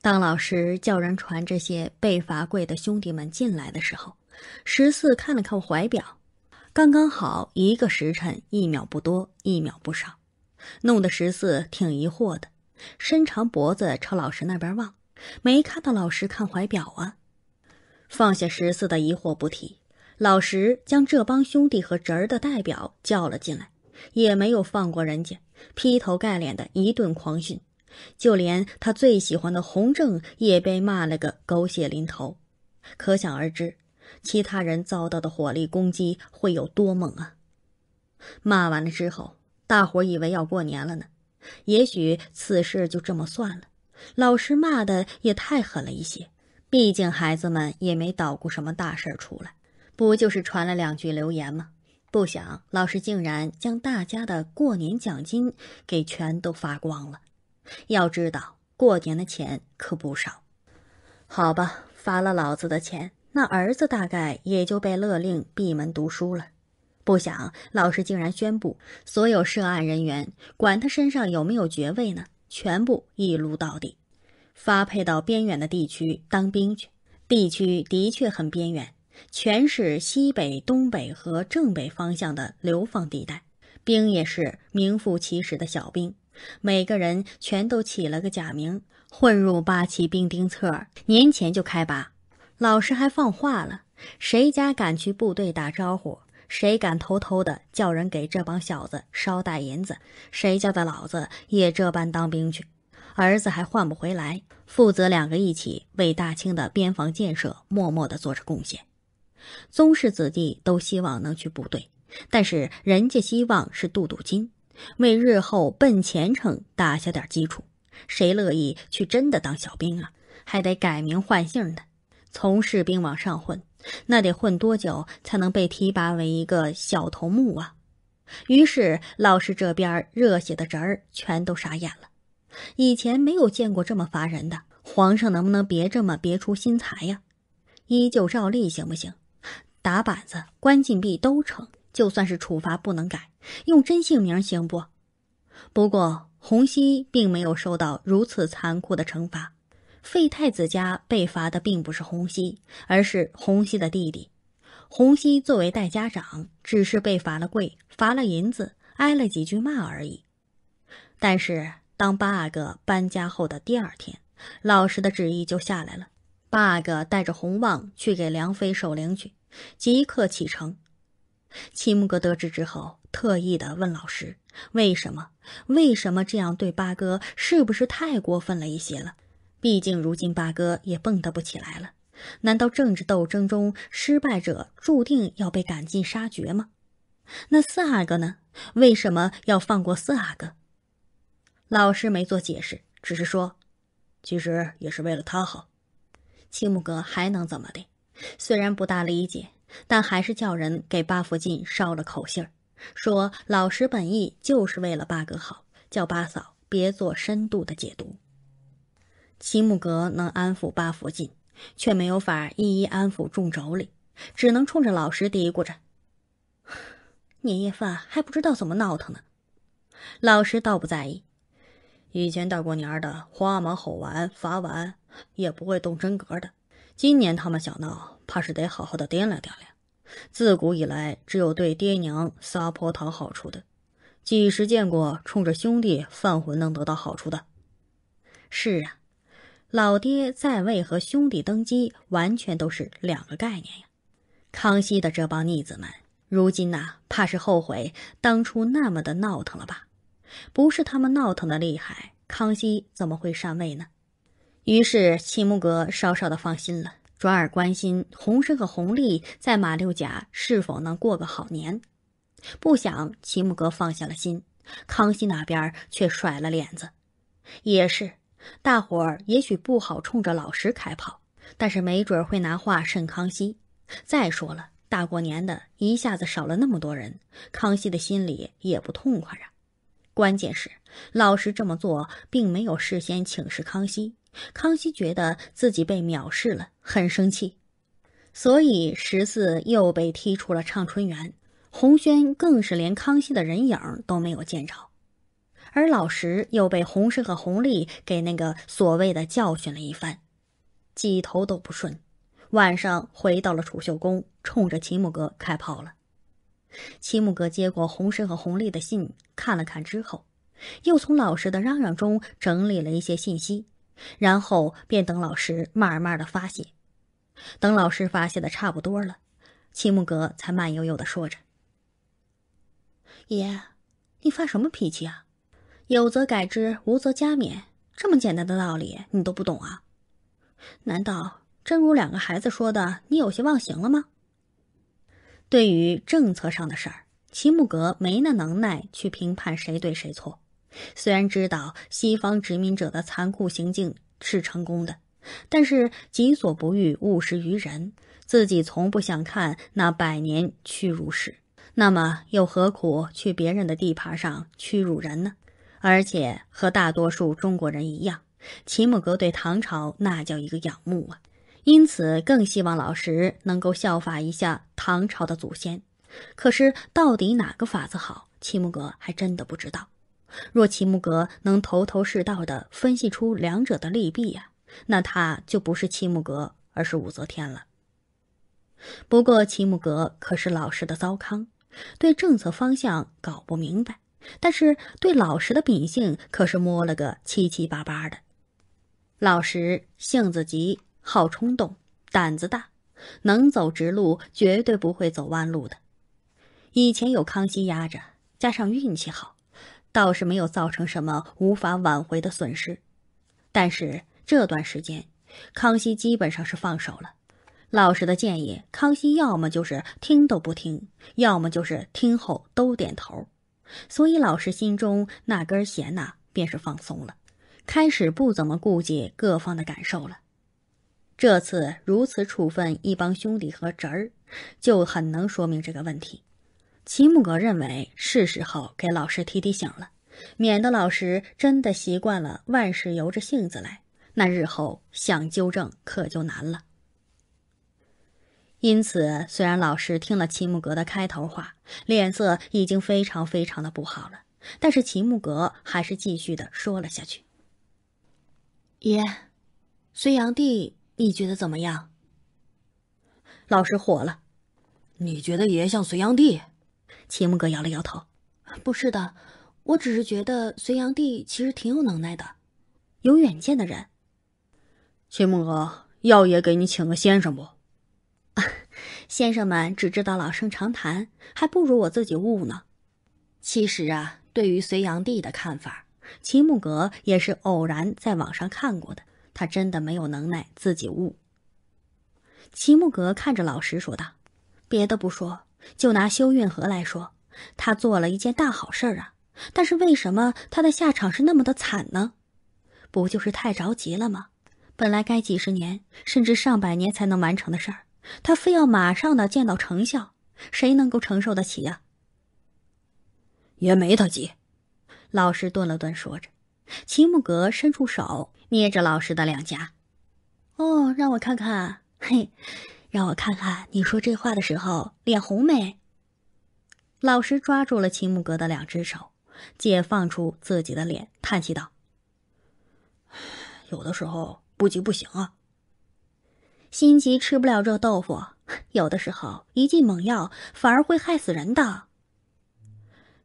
当老师叫人传这些被罚跪的兄弟们进来的时候，十四看了看怀表，刚刚好一个时辰，一秒不多，一秒不少，弄得十四挺疑惑的，伸长脖子朝老师那边望，没看到老师看怀表啊。放下十四的疑惑不提，老石将这帮兄弟和侄儿的代表叫了进来，也没有放过人家，劈头盖脸的一顿狂训。就连他最喜欢的洪正也被骂了个狗血淋头，可想而知，其他人遭到的火力攻击会有多猛啊！骂完了之后，大伙以为要过年了呢，也许此事就这么算了。老师骂的也太狠了一些，毕竟孩子们也没捣鼓什么大事出来，不就是传了两句流言吗？不想老师竟然将大家的过年奖金给全都发光了。要知道过年的钱可不少，好吧，罚了老子的钱，那儿子大概也就被勒令闭门读书了。不想老师竟然宣布，所有涉案人员，管他身上有没有爵位呢，全部一撸到底，发配到边远的地区当兵去。地区的确很边远，全是西北、东北和正北方向的流放地带，兵也是名副其实的小兵。每个人全都起了个假名，混入八旗兵丁册年前就开拔，老师还放话了：谁家敢去部队打招呼，谁敢偷偷的叫人给这帮小子捎带银子，谁家的老子也这般当兵去，儿子还换不回来。父子两个一起为大清的边防建设默默的做着贡献。宗室子弟都希望能去部队，但是人家希望是镀镀金。为日后奔前程打下点基础，谁乐意去真的当小兵啊？还得改名换姓的，从士兵往上混，那得混多久才能被提拔为一个小头目啊？于是老师这边热血的侄儿全都傻眼了，以前没有见过这么罚人的皇上，能不能别这么别出心裁呀？依旧照例行不行？打板子、关禁闭都成，就算是处罚不能改。用真姓名行不？不过洪熙并没有受到如此残酷的惩罚，废太子家被罚的并不是洪熙，而是洪熙的弟弟。洪熙作为代家长，只是被罚了跪，罚了银子，挨了几句骂而已。但是当八阿哥搬家后的第二天，老师的旨意就下来了，八阿哥带着洪旺去给梁妃守灵去，即刻启程。齐木格得知之后，特意的问老师：“为什么？为什么这样对八哥？是不是太过分了一些了？毕竟如今八哥也蹦跶不起来了。难道政治斗争中失败者注定要被赶尽杀绝吗？那四阿哥呢？为什么要放过四阿哥？”老师没做解释，只是说：“其实也是为了他好。”齐木格还能怎么的？虽然不大理解。但还是叫人给八福晋捎了口信儿，说老师本意就是为了八哥好，叫八嫂别做深度的解读。齐木格能安抚八福晋，却没有法儿一一安抚众妯娌，只能冲着老师嘀咕着：“年夜饭还不知道怎么闹腾呢。”老师倒不在意，以前大过年的，花忙吼完罚完，也不会动真格的。今年他们想闹，怕是得好好的掂量掂量。自古以来，只有对爹娘撒泼讨好处的，几时见过冲着兄弟犯浑能得到好处的？是啊，老爹在位和兄弟登基，完全都是两个概念呀。康熙的这帮逆子们，如今呐，怕是后悔当初那么的闹腾了吧？不是他们闹腾的厉害，康熙怎么会禅位呢？于是齐木格稍稍的放心了，转而关心洪生和洪利在马六甲是否能过个好年。不想齐木格放下了心，康熙那边却甩了脸子。也是，大伙儿也许不好冲着老十开炮，但是没准会拿话慎康熙。再说了，大过年的，一下子少了那么多人，康熙的心里也不痛快啊。关键是老十这么做，并没有事先请示康熙。康熙觉得自己被藐视了，很生气，所以十四又被踢出了畅春园。洪轩更是连康熙的人影都没有见着，而老十又被洪深和洪立给那个所谓的教训了一番，几头都不顺。晚上回到了储秀宫，冲着秦木格开炮了。秦木格接过洪深和洪立的信，看了看之后，又从老十的嚷嚷中整理了一些信息。然后便等老师慢慢的发泄，等老师发泄的差不多了，齐木格才慢悠悠的说着：“爷，你发什么脾气啊？有则改之，无则加勉，这么简单的道理你都不懂啊？难道真如两个孩子说的，你有些忘形了吗？”对于政策上的事儿，齐木格没那能耐去评判谁对谁错。虽然知道西方殖民者的残酷行径是成功的，但是己所不欲，勿施于人。自己从不想看那百年屈辱史，那么又何苦去别人的地盘上屈辱人呢？而且和大多数中国人一样，齐木格对唐朝那叫一个仰慕啊，因此更希望老石能够效法一下唐朝的祖先。可是到底哪个法子好，齐木格还真的不知道。若齐木格能头头是道的分析出两者的利弊呀，那他就不是齐木格，而是武则天了。不过齐木格可是老实的糟糠，对政策方向搞不明白，但是对老实的秉性可是摸了个七七八八的。老实性子急，好冲动，胆子大，能走直路，绝对不会走弯路的。以前有康熙压着，加上运气好。倒是没有造成什么无法挽回的损失，但是这段时间，康熙基本上是放手了。老师的建议，康熙要么就是听都不听，要么就是听后都点头。所以老师心中那根弦呐，便是放松了，开始不怎么顾及各方的感受了。这次如此处分一帮兄弟和侄儿，就很能说明这个问题。齐木格认为是时候给老师提提醒了，免得老师真的习惯了万事由着性子来，那日后想纠正可就难了。因此，虽然老师听了齐木格的开头话，脸色已经非常非常的不好了，但是齐木格还是继续的说了下去：“爷，隋炀帝，你觉得怎么样？”老师火了：“你觉得爷像隋炀帝？”齐木格摇了摇头，不是的，我只是觉得隋炀帝其实挺有能耐的，有远见的人。齐木格要也给你请个先生不？先生们只知道老生常谈，还不如我自己悟呢。其实啊，对于隋炀帝的看法，齐木格也是偶然在网上看过的。他真的没有能耐自己悟。齐木格看着老十说道：“别的不说。”就拿修运河来说，他做了一件大好事啊！但是为什么他的下场是那么的惨呢？不就是太着急了吗？本来该几十年甚至上百年才能完成的事儿，他非要马上的见到成效，谁能够承受得起呀？也没他急。老师顿了顿，说着，齐木格伸出手捏着老师的两颊，哦，让我看看，嘿。让我看看，你说这话的时候脸红没？老师抓住了秦木格的两只手，解放出自己的脸，叹气道：“有的时候不急不行啊，心急吃不了热豆腐，有的时候一剂猛药反而会害死人的。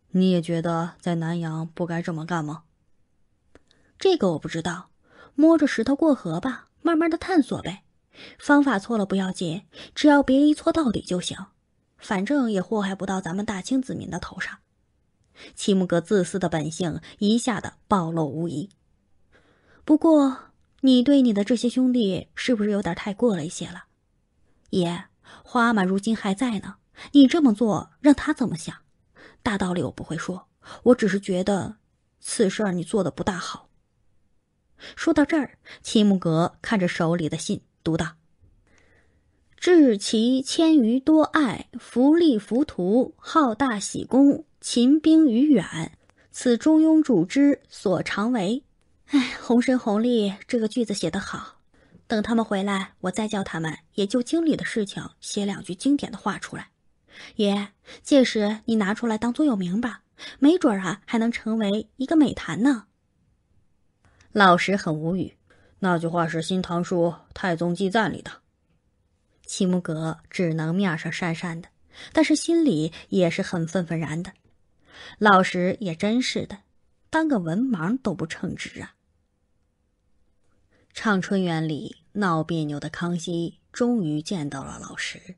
你也觉得在南阳不该这么干吗？这个我不知道，摸着石头过河吧，慢慢的探索呗。”方法错了不要紧，只要别一错到底就行，反正也祸害不到咱们大清子民的头上。齐木格自私的本性一下子暴露无遗。不过，你对你的这些兄弟是不是有点太过了一些了？爷，花阿玛如今还在呢，你这么做让他怎么想？大道理我不会说，我只是觉得此事你做的不大好。说到这儿，齐木格看着手里的信。读道：“致其千余多爱，福利浮屠，好大喜功，勤兵于远。此中庸主之所常为。”哎，洪深、洪利这个句子写的好。等他们回来，我再叫他们也就经理的事情写两句经典的话出来。爷，届时你拿出来当座右铭吧，没准啊还能成为一个美谈呢。老实很无语。那句话是《新唐书·太宗纪赞》里的。齐木格只能面上讪讪的，但是心里也是很愤愤然的。老石也真是的，当个文盲都不称职啊！畅春园里闹别扭的康熙终于见到了老石，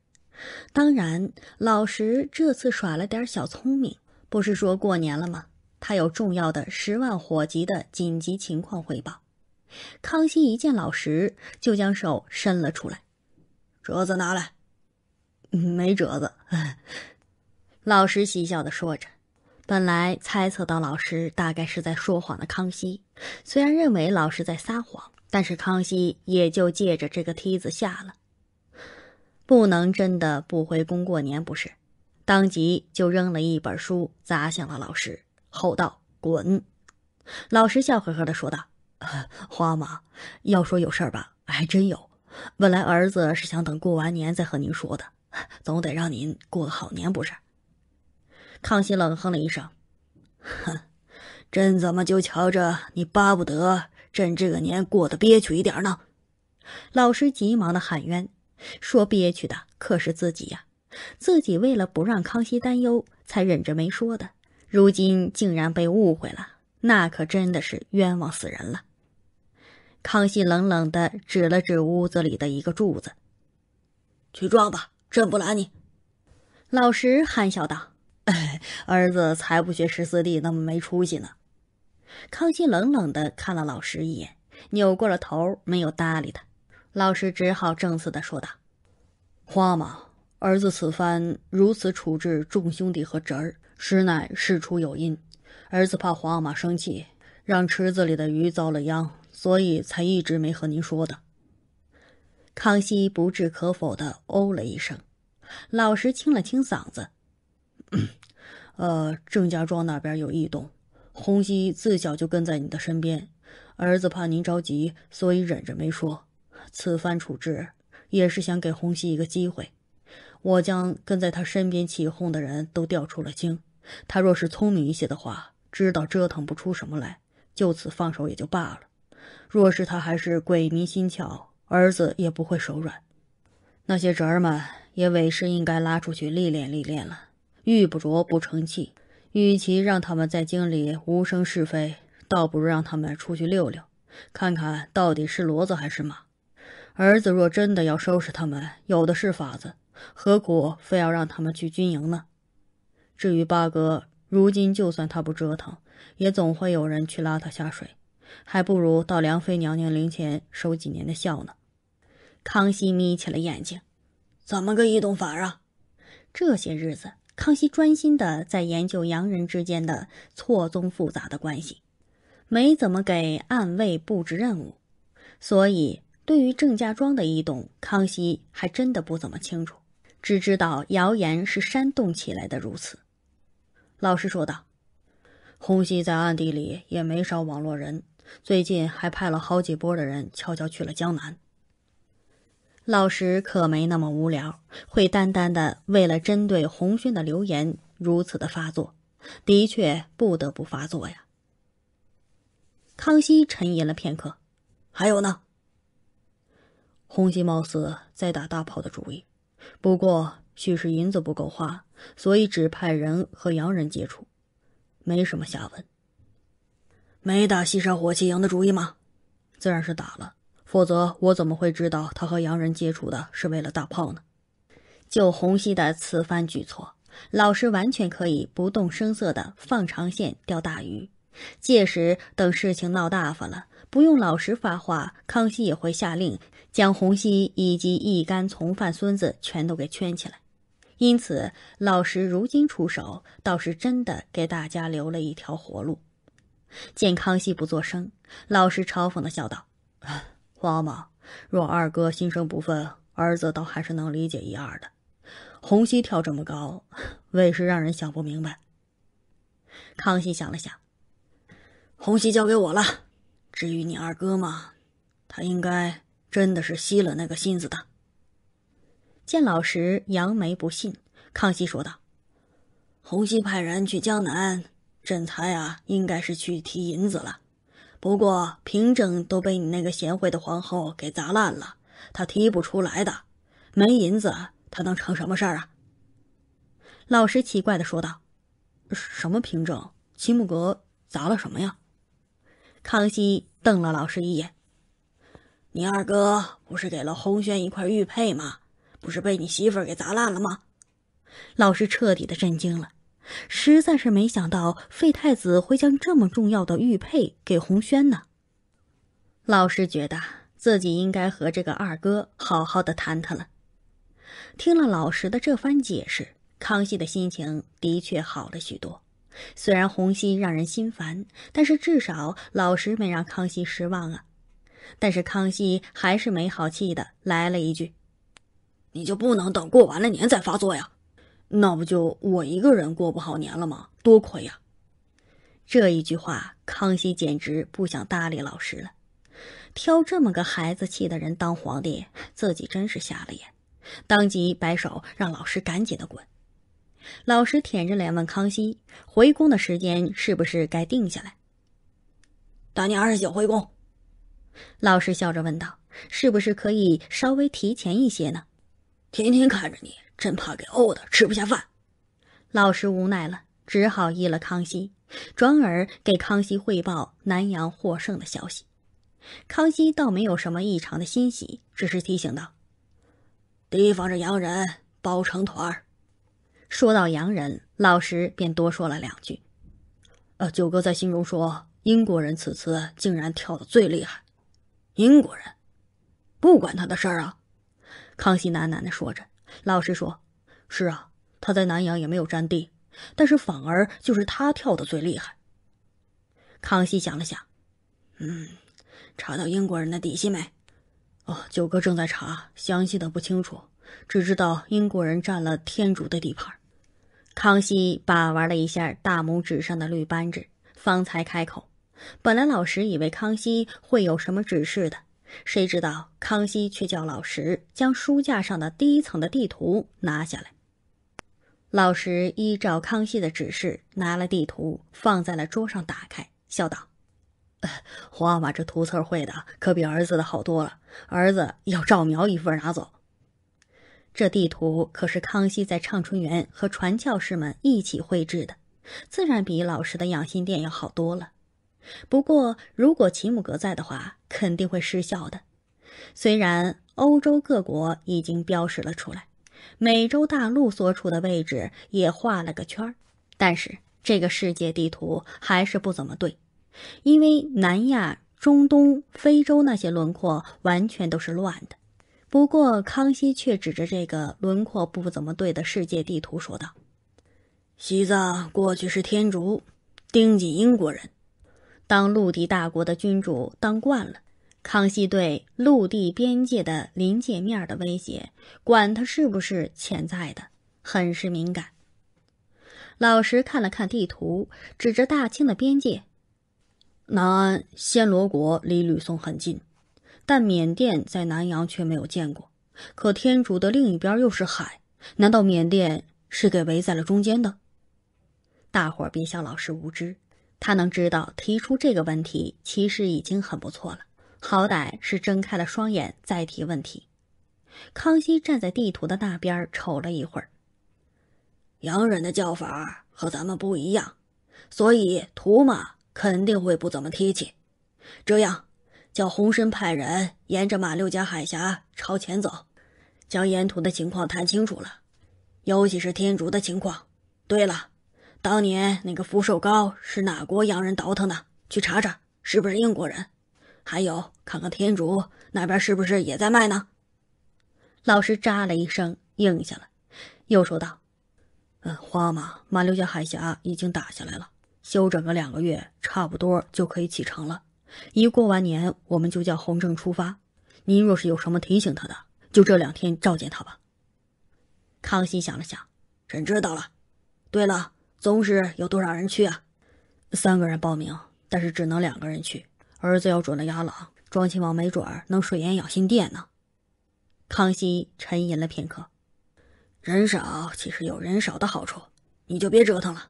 当然，老石这次耍了点小聪明，不是说过年了吗？他有重要的十万火急的紧急情况汇报。康熙一见老石，就将手伸了出来：“折子拿来。”“没折子。”老石嬉笑的说着。本来猜测到老石大概是在说谎的康熙，虽然认为老石在撒谎，但是康熙也就借着这个梯子下了。不能真的不回宫过年不是？当即就扔了一本书砸向了老师，吼道：“滚！”老师笑呵呵的说道。啊，花妈，要说有事儿吧，还真有。本来儿子是想等过完年再和您说的，总得让您过个好年不是？康熙冷哼了一声，哼，朕怎么就瞧着你巴不得朕这个年过得憋屈一点呢？老师急忙的喊冤，说憋屈的可是自己呀，自己为了不让康熙担忧，才忍着没说的，如今竟然被误会了，那可真的是冤枉死人了。康熙冷冷地指了指屋子里的一个柱子：“去撞吧，朕不拦你。”老十憨笑道：“儿子才不学十四弟那么没出息呢。”康熙冷冷地看了老十一眼，扭过了头，没有搭理他。老十只好正色地说道：“皇阿玛，儿子此番如此处置众兄弟和侄儿，实乃事出有因。儿子怕皇阿玛生气，让池子里的鱼遭了殃。”所以才一直没和您说的。康熙不置可否的哦了一声，老实清了清嗓子，呃，郑家庄那边有异动，洪熙自小就跟在你的身边，儿子怕您着急，所以忍着没说。此番处置也是想给洪熙一个机会，我将跟在他身边起哄的人都调出了京。他若是聪明一些的话，知道折腾不出什么来，就此放手也就罢了。若是他还是鬼迷心窍，儿子也不会手软。那些侄儿们也委实应该拉出去历练历练了。玉不琢不成器，与其让他们在京里无声是非，倒不如让他们出去溜溜，看看到底是骡子还是马。儿子若真的要收拾他们，有的是法子，何苦非要让他们去军营呢？至于八哥，如今就算他不折腾，也总会有人去拉他下水。还不如到梁妃娘娘灵前收几年的孝呢。康熙眯起了眼睛，怎么个异动法啊？这些日子，康熙专心的在研究洋人之间的错综复杂的关系，没怎么给暗卫布置任务，所以对于郑家庄的异动，康熙还真的不怎么清楚，只知道谣言是煽动起来的。如此，老实说道，洪熙在暗地里也没少网络人。最近还派了好几波的人悄悄去了江南。老石可没那么无聊，会单单的为了针对红轩的留言如此的发作，的确不得不发作呀。康熙沉吟了片刻：“还有呢？”红熙貌似在打大炮的主意，不过许是银子不够花，所以只派人和洋人接触，没什么下文。没打西山火器营的主意吗？自然是打了，否则我怎么会知道他和洋人接触的是为了大炮呢？就洪熙的此番举措，老石完全可以不动声色的放长线钓大鱼。届时等事情闹大发了，不用老石发话，康熙也会下令将洪熙以及一干从犯孙子全都给圈起来。因此，老石如今出手，倒是真的给大家留了一条活路。见康熙不作声，老师嘲讽的笑道：“皇阿玛，若二哥心生不忿，儿子倒还是能理解一二的。洪熙跳这么高，为是让人想不明白。”康熙想了想，洪熙交给我了。至于你二哥嘛，他应该真的是熄了那个心思的。见老师扬眉不信，康熙说道：“洪熙派人去江南。”朕猜啊，应该是去提银子了，不过凭证都被你那个贤惠的皇后给砸烂了，她提不出来的，没银子她能成什么事儿啊？老师奇怪的说道：“什么凭证？齐木格砸了什么呀？”康熙瞪了老师一眼：“你二哥不是给了红轩一块玉佩吗？不是被你媳妇儿给砸烂了吗？”老师彻底的震惊了。实在是没想到废太子会将这么重要的玉佩给红轩呢。老师觉得自己应该和这个二哥好好的谈谈了。听了老师的这番解释，康熙的心情的确好了许多。虽然红熙让人心烦，但是至少老师没让康熙失望啊。但是康熙还是没好气的来了一句：“你就不能等过完了年再发作呀？”那不就我一个人过不好年了吗？多亏呀！这一句话，康熙简直不想搭理老师了。挑这么个孩子气的人当皇帝，自己真是瞎了眼。当即摆手，让老师赶紧的滚。老师舔着脸问康熙：“回宫的时间是不是该定下来？”“大年二十九回宫。”老师笑着问道：“是不是可以稍微提前一些呢？”“天天看着你。”真怕给殴的吃不下饭，老石无奈了，只好依了康熙，转而给康熙汇报南阳获胜的消息。康熙倒没有什么异常的欣喜，只是提醒道：“提防着洋人包成团儿。”说到洋人，老石便多说了两句：“呃，九哥在心中说，英国人此次竟然跳的最厉害。英国人，不管他的事儿啊。”康熙喃喃的说着。老实说，是啊，他在南阳也没有占地，但是反而就是他跳的最厉害。康熙想了想，嗯，查到英国人的底细没？哦，九哥正在查，详细的不清楚，只知道英国人占了天竺的地盘。康熙把玩了一下大拇指上的绿扳指，方才开口。本来老实以为康熙会有什么指示的。谁知道康熙却叫老石将书架上的第一层的地图拿下来。老石依照康熙的指示拿了地图放在了桌上，打开，笑道：“呃，皇阿玛这图册绘的可比儿子的好多了，儿子要照描一份拿走。这地图可是康熙在畅春园和传教士们一起绘制的，自然比老石的养心殿要好多了。”不过，如果齐姆格在的话，肯定会失效的。虽然欧洲各国已经标识了出来，美洲大陆所处的位置也画了个圈儿，但是这个世界地图还是不怎么对，因为南亚、中东、非洲那些轮廓完全都是乱的。不过，康熙却指着这个轮廓不怎么对的世界地图说道：“西藏过去是天竺，盯紧英国人。”当陆地大国的君主当惯了，康熙对陆地边界的临界面的威胁，管它是不是潜在的，很是敏感。老实看了看地图，指着大清的边界，南安暹罗国离吕宋很近，但缅甸在南洋却没有见过。可天竺的另一边又是海，难道缅甸是给围在了中间的？大伙别笑老师无知。他能知道提出这个问题，其实已经很不错了。好歹是睁开了双眼再提问题。康熙站在地图的那边瞅了一会儿，洋人的叫法和咱们不一样，所以图马肯定会不怎么贴切。这样，叫洪深派人沿着马六甲海峡朝前走，将沿途的情况谈清楚了，尤其是天竺的情况。对了。当年那个福寿膏是哪国洋人倒腾的？去查查，是不是英国人？还有，看看天竺那边是不是也在卖呢？老师扎了一声应下了，又说道：“嗯，花阿马六甲海峡已经打下来了，休整个两个月，差不多就可以启程了。一过完年，我们就叫洪正出发。您若是有什么提醒他的，就这两天召见他吧。”康熙想了想，朕知道了。对了。宗师有多少人去啊？三个人报名，但是只能两个人去。儿子要准了，阿朗庄亲王没准能水淹养心殿呢。康熙沉吟了片刻，人少其实有人少的好处，你就别折腾了。